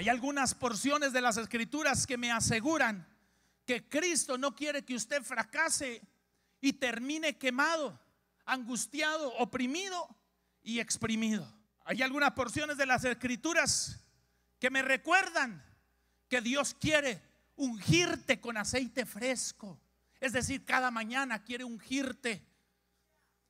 Hay algunas porciones de las escrituras que me aseguran que Cristo no quiere que usted fracase y termine quemado, angustiado, oprimido y exprimido. Hay algunas porciones de las escrituras que me recuerdan que Dios quiere ungirte con aceite fresco. Es decir, cada mañana quiere ungirte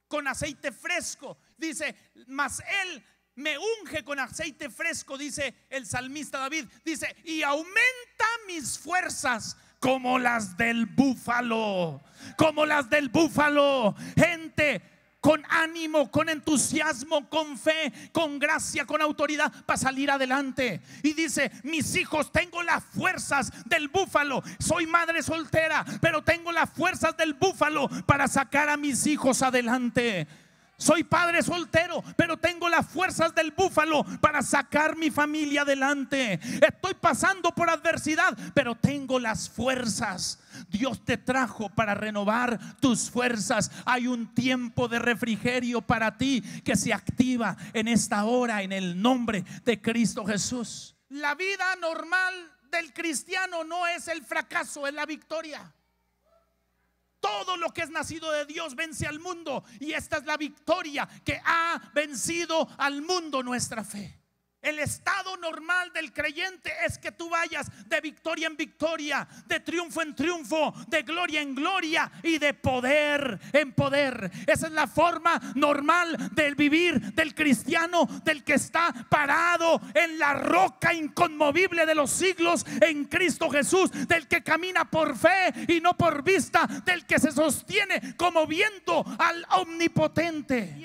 con aceite fresco. Dice, mas Él me unge con aceite fresco, dice el salmista David. Dice, y aumenta mis fuerzas como las del búfalo, como las del búfalo. Gente, con ánimo, con entusiasmo, con fe, con gracia, con autoridad para salir adelante. Y dice, mis hijos, tengo las fuerzas del búfalo. Soy madre soltera, pero tengo las fuerzas del búfalo para sacar a mis hijos adelante. Soy padre soltero, pero tengo las fuerzas del búfalo para sacar mi familia adelante. Estoy pasando por adversidad, pero tengo las fuerzas. Dios te trajo para renovar tus fuerzas. Hay un tiempo de refrigerio para ti que se activa en esta hora en el nombre de Cristo Jesús. La vida normal del cristiano no es el fracaso, es la victoria. Todo lo que es nacido de Dios vence al mundo. Y esta es la victoria que ha vencido al mundo nuestra fe. El estado normal del creyente es que tú vayas de victoria en victoria, de triunfo en triunfo, de gloria en gloria y de poder en poder. Esa es la forma normal del vivir del cristiano, del que está parado en la roca inconmovible de los siglos en Cristo Jesús, del que camina por fe y no por vista, del que se sostiene como viento al omnipotente.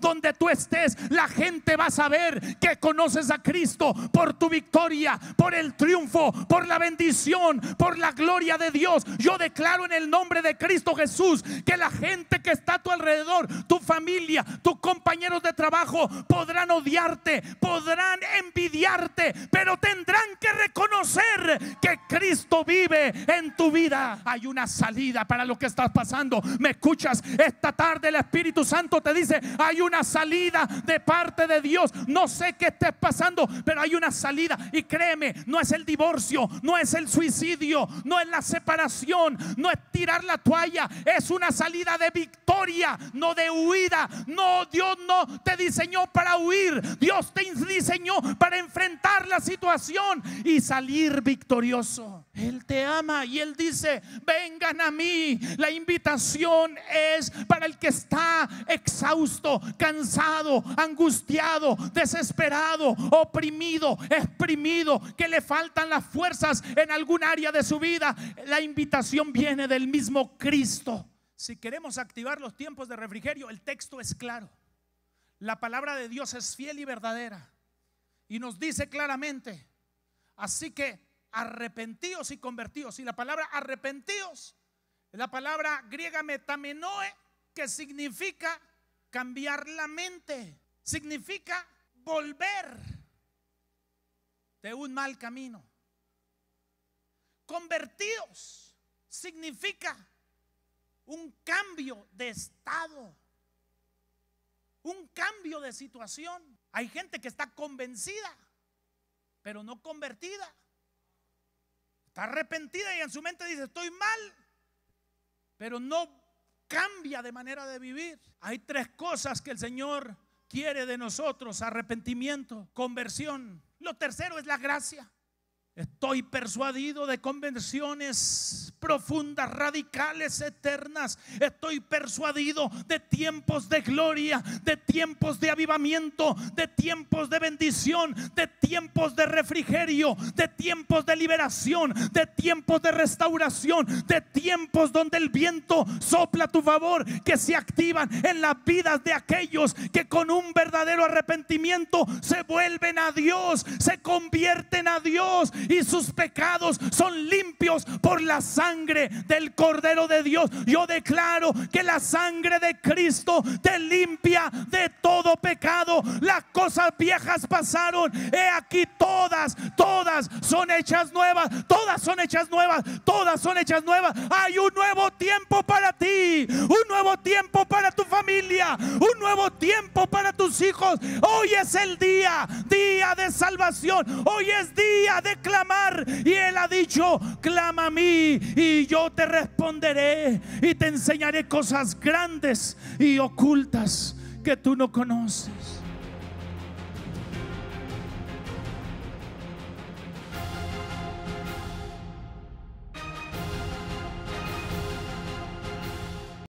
Donde tú estés, la gente va a saber que conoce a Cristo por tu victoria, por el triunfo, por la bendición, por la gloria de Dios. Yo declaro en el nombre de Cristo Jesús que la gente que está a tu alrededor, tu familia, tus compañeros de trabajo, podrán odiarte, podrán envidiarte, pero tendrán que reconocer que Cristo vive en tu vida. Hay una salida para lo que estás pasando. ¿Me escuchas? Esta tarde el Espíritu Santo te dice, hay una salida de parte de Dios. No sé qué estés pasando, pero hay una salida. Y créeme, no es el divorcio, no es el suicidio, no es la separación, no es tirar la toalla, es una salida de victoria, no de huida. No, Dios no te diseñó para huir, Dios te diseñó para enfrentar la situación y salir victorioso. Él te ama y Él dice, vengan a mí. La invitación es para el que está exhausto, cansado, angustiado, desesperado oprimido, exprimido, que le faltan las fuerzas en algún área de su vida, la invitación viene del mismo Cristo. Si queremos activar los tiempos de refrigerio, el texto es claro. La palabra de Dios es fiel y verdadera. Y nos dice claramente, así que Arrepentidos y convertidos Y la palabra arrepentidos la palabra griega metamenoe que significa cambiar la mente. Significa volver de un mal camino. Convertidos significa un cambio de estado, un cambio de situación. Hay gente que está convencida, pero no convertida. Está arrepentida y en su mente dice, estoy mal, pero no cambia de manera de vivir. Hay tres cosas que el Señor quiere de nosotros arrepentimiento, conversión. Lo tercero es la gracia. Estoy persuadido de convenciones profundas, radicales, eternas. Estoy persuadido de tiempos de gloria, de tiempos de avivamiento, de tiempos de bendición, de tiempos de refrigerio, de tiempos de liberación, de tiempos de restauración, de tiempos donde el viento sopla a tu favor, que se activan en las vidas de aquellos que con un verdadero arrepentimiento se vuelven a Dios, se convierten a Dios y sus pecados son limpios por la sangre del Cordero de Dios. Yo declaro que la sangre de Cristo te limpia de todo pecado. Las cosas viejas pasaron. He aquí todas, todas son hechas nuevas. Todas son hechas nuevas. Todas son hechas nuevas. Hay un nuevo tiempo para ti. Un nuevo tiempo familia, un nuevo tiempo para tus hijos. Hoy es el día, día de salvación. Hoy es día de clamar. Y Él ha dicho, clama a mí y yo te responderé y te enseñaré cosas grandes y ocultas que tú no conoces.